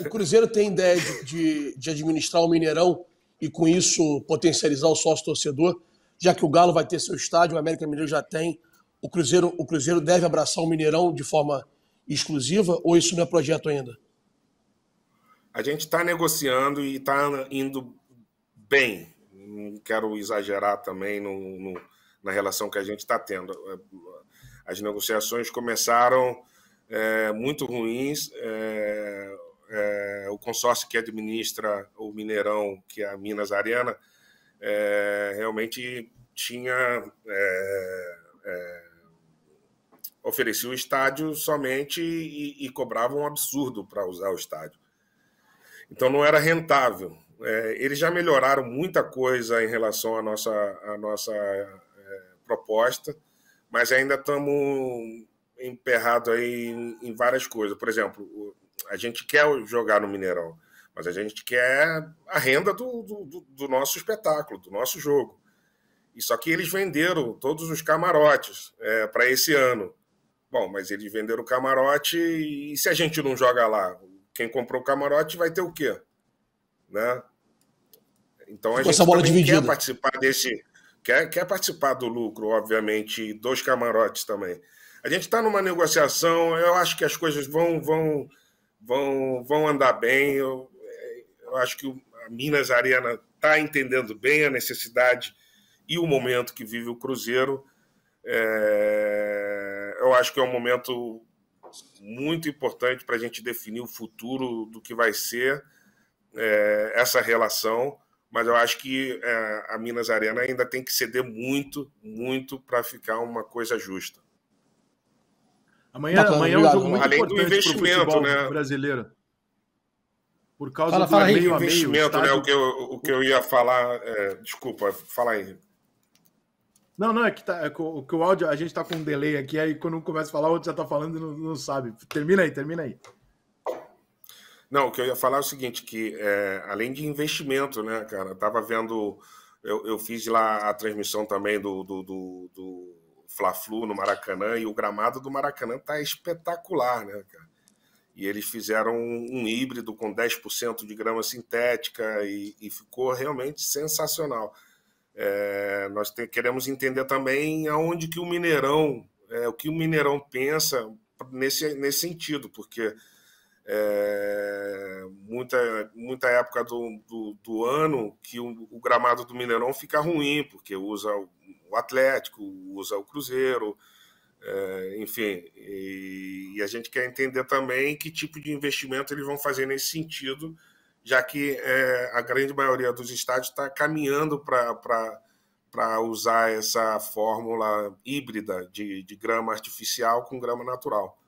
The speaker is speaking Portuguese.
O Cruzeiro tem ideia de, de, de administrar o Mineirão e, com isso, potencializar o sócio-torcedor, já que o Galo vai ter seu estádio, o América Mineiro já tem. O Cruzeiro, o Cruzeiro deve abraçar o Mineirão de forma exclusiva ou isso não é projeto ainda? A gente está negociando e está indo bem. Não quero exagerar também no, no, na relação que a gente está tendo. As negociações começaram é, muito ruins. É, consórcio que administra o Mineirão, que é a Minas Arena, é, realmente tinha é, é, oferecia o estádio somente e, e cobrava um absurdo para usar o estádio. Então não era rentável. É, eles já melhoraram muita coisa em relação à nossa, à nossa é, proposta, mas ainda estamos emperrados em, em várias coisas. Por exemplo, a gente quer jogar no Mineirão, mas a gente quer a renda do, do, do nosso espetáculo, do nosso jogo. E só que eles venderam todos os camarotes é, para esse ano. Bom, mas eles venderam o camarote e se a gente não joga lá, quem comprou o camarote vai ter o quê? Né? Então a Com gente quer participar desse, quer, quer participar do lucro, obviamente, dos camarotes também. A gente está numa negociação, eu acho que as coisas vão, vão vão, vão andar bem. Eu, eu acho que a Minas Arena está entendendo bem a necessidade e o momento que vive o Cruzeiro. É, eu acho que é um momento muito importante para a gente definir o futuro do que vai ser é, essa relação, mas eu acho que é, a Minas Arena ainda tem que ceder muito, muito para ficar uma coisa justa. Amanhã, amanhã obrigado, é um jogo muito Além importante do investimento, né? brasileiro. Por causa fala, do fala, meio aí, investimento, meio, né? O que, eu, o que eu ia falar. É, desculpa, fala aí. Não, não, é que, tá, é o, que o áudio, a gente tá com um delay aqui, aí quando um começa a falar, o outro já tá falando e não, não sabe. Termina aí, termina aí. Não, o que eu ia falar é o seguinte, que é, além de investimento, né, cara, eu tava vendo, eu, eu fiz lá a transmissão também do, do, do, do Fla-Flu no Maracanã e o gramado do Maracanã tá espetacular, né, cara? E eles fizeram um, um híbrido com 10% de grama sintética e, e ficou realmente sensacional. É, nós te, queremos entender também aonde que o Mineirão, é, o que o Mineirão pensa nesse, nesse sentido, porque é, muita, muita época do, do, do ano que o, o, gramado do Mineirão fica ruim, porque usa o Atlético, usa o Cruzeiro, é, enfim. E, e, a gente quer entender também que tipo de investimento eles vão fazer nesse sentido, já que é, a grande maioria dos estádios está caminhando para para usar essa fórmula híbrida de, de grama artificial com grama natural.